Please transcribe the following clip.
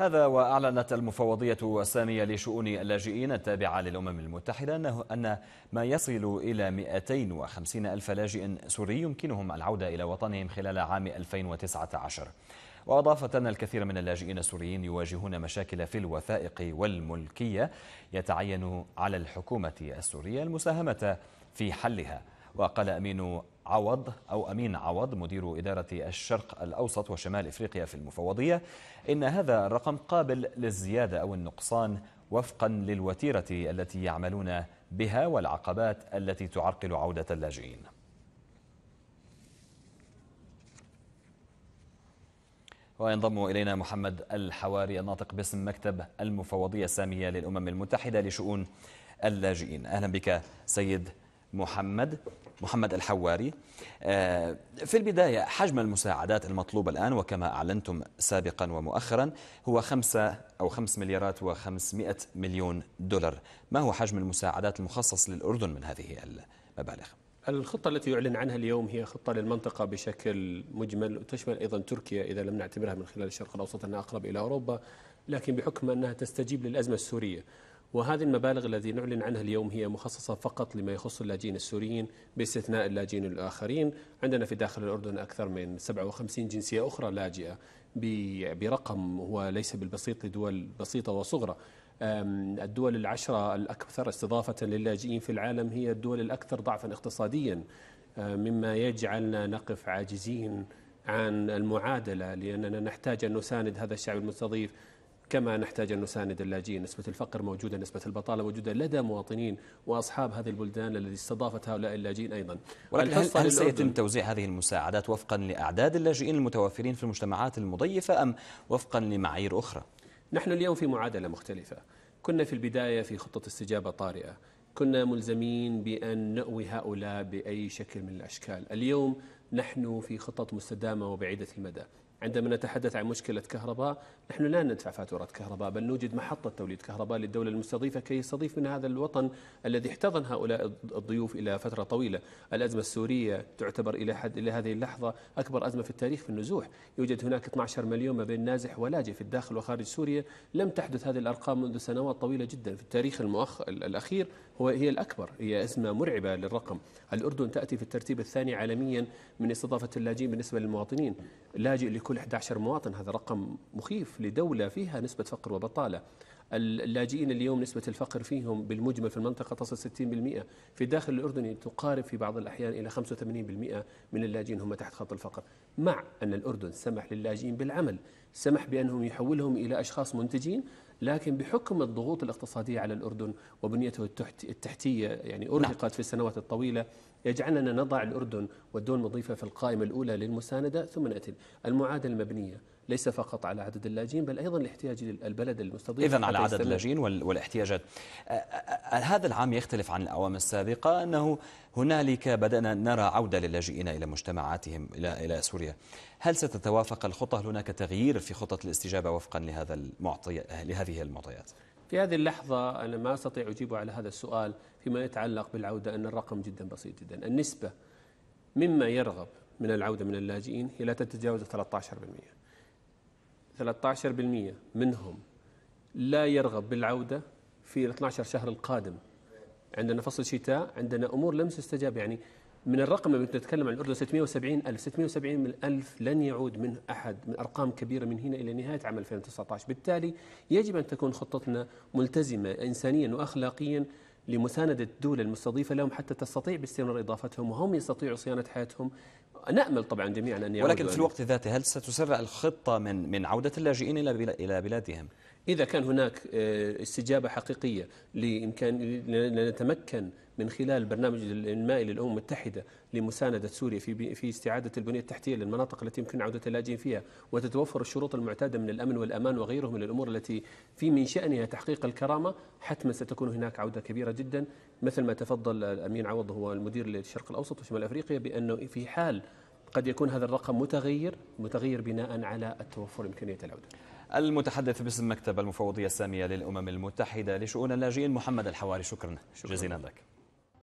هذا وأعلنت المفوضية السامية لشؤون اللاجئين التابعة للأمم المتحدة أنه أن ما يصل إلى 250 ألف لاجئ سوري يمكنهم العودة إلى وطنهم خلال عام 2019 وأضافت أن الكثير من اللاجئين السوريين يواجهون مشاكل في الوثائق والملكية يتعين على الحكومة السورية المساهمة في حلها وقال أمين عوض أو أمين عوض مدير إدارة الشرق الأوسط وشمال إفريقيا في المفوضية إن هذا الرقم قابل للزيادة أو النقصان وفقا للوتيرة التي يعملون بها والعقبات التي تعرقل عودة اللاجئين وينضم إلينا محمد الحواري الناطق باسم مكتب المفوضية السامية للأمم المتحدة لشؤون اللاجئين أهلا بك سيد محمد محمد الحواري آه، في البداية حجم المساعدات المطلوبة الآن وكما أعلنتم سابقا ومؤخرا هو خمسة أو خمس مليارات وخمسمائة مليون دولار ما هو حجم المساعدات المخصص للأردن من هذه المبالغ؟ الخطة التي يعلن عنها اليوم هي خطة للمنطقة بشكل مجمل وتشمل أيضا تركيا إذا لم نعتبرها من خلال الشرق الأوسط أنها أقرب إلى أوروبا لكن بحكم أنها تستجيب للأزمة السورية وهذه المبالغ التي نعلن عنها اليوم هي مخصصة فقط لما يخص اللاجئين السوريين باستثناء اللاجئين الآخرين عندنا في داخل الأردن أكثر من 57 جنسية أخرى لاجئة برقم هو ليس بالبسيط لدول بسيطة وصغرى الدول العشرة الأكثر استضافة للاجئين في العالم هي الدول الأكثر ضعفا اقتصاديا أه، مما يجعلنا نقف عاجزين عن المعادلة لأننا نحتاج أن نساند هذا الشعب المستضيف كما نحتاج أن نساند اللاجئين نسبة الفقر موجودة نسبة البطالة موجودة لدى مواطنين وأصحاب هذه البلدان الذي استضافت هؤلاء اللاجئين أيضا ولكن هل, هل سيتم توزيع هذه المساعدات وفقا لأعداد اللاجئين المتوافرين في المجتمعات المضيفة أم وفقا لمعايير أخرى؟ نحن اليوم في معادلة مختلفة كنا في البداية في خطة استجابة طارئة كنا ملزمين بأن نأوي هؤلاء بأي شكل من الأشكال اليوم نحن في خطط مستدامة وبعيدة المدى عندما نتحدث عن مشكلة كهرباء نحن لا ندفع فاتورة كهرباء بل نوجد محطة توليد كهرباء للدولة المستضيفة كي يستضيف من هذا الوطن الذي احتضن هؤلاء الضيوف إلى فترة طويلة الأزمة السورية تعتبر إلى حد إلى هذه اللحظة أكبر أزمة في التاريخ في النزوح يوجد هناك 12 مليون ما بين نازح ولاجئ في الداخل وخارج سوريا لم تحدث هذه الأرقام منذ سنوات طويلة جدا في التاريخ المؤخ... الأخير هو هي الأكبر هي أزمة مرعبة للرقم الأردن تأتي في الترتيب الثاني عالميا من استضافة اللاجئين بالنسبة للمواطنين لاجئ لكل كل 11 مواطن هذا رقم مخيف لدولة فيها نسبة فقر وبطالة اللاجئين اليوم نسبة الفقر فيهم بالمجمل في المنطقة تصل 60% في الداخل الأردني تقارب في بعض الأحيان إلى 85% من اللاجئين هم تحت خط الفقر مع أن الأردن سمح للاجئين بالعمل سمح بأنهم يحولهم إلى أشخاص منتجين لكن بحكم الضغوط الاقتصادية على الأردن وبنيته التحتية يعني نعم. أرهقت في السنوات الطويلة يجعلنا نضع الأردن والدول المضيفة في القائمة الأولى للمساندة ثم نأتي المعادلة المبنية ليس فقط على عدد اللاجئين بل أيضا الاحتياج للبلد المستضيف إذا على عدد اللاجئين والاحتياجات هذا العام يختلف عن الأعوام السابقة أنه هنالك بدأنا نرى عودة للاجئين إلى مجتمعاتهم إلى إلى سوريا هل ستتوافق الخطة هل هناك تغيير في خطة الاستجابة وفقا لهذا المعطي لهذه المعطيات في هذه اللحظة أنا ما أستطيع أجيب على هذا السؤال فيما يتعلق بالعودة أن الرقم جدا بسيط جدا النسبة مما يرغب من العودة من اللاجئين هي لا تتجاوز 13% 13% منهم لا يرغب بالعودة في 12 شهر القادم عندنا فصل شتاء عندنا أمور لم تستجاب يعني من الرقم اللي نتكلم عن الأردن 670 ألف 670 ألف لن يعود من أحد من أرقام كبيرة من هنا إلى نهاية عام 2019 بالتالي يجب أن تكون خطتنا ملتزمة إنسانيا وأخلاقيا لمساندة الدول المستضيفة لهم حتى تستطيع باستمرار إضافتهم وهم يستطيعوا صيانة حياتهم نأمل طبعا جميعا أن ولكن في الوقت ذاته هل ستسرع الخطة من من عودة اللاجئين إلى إلى بلادهم؟ إذا كان هناك آه، استجابة حقيقية لإمكان لنتمكن من خلال البرنامج الانمائي للامم المتحده لمسانده سوريا في في استعاده البنيه التحتيه للمناطق التي يمكن عوده اللاجئين فيها وتتوفر الشروط المعتاده من الامن والامان وغيره من الامور التي في من شانها تحقيق الكرامه حتما ستكون هناك عوده كبيره جدا مثل ما تفضل الامين عوض هو المدير للشرق الاوسط وشمال افريقيا بانه في حال قد يكون هذا الرقم متغير متغير بناء على التوفر إمكانية العودة المتحدث باسم مكتب المفوضية السامية للأمم المتحدة لشؤون اللاجئين محمد الحواري شكرا, شكرا. جزيلا لك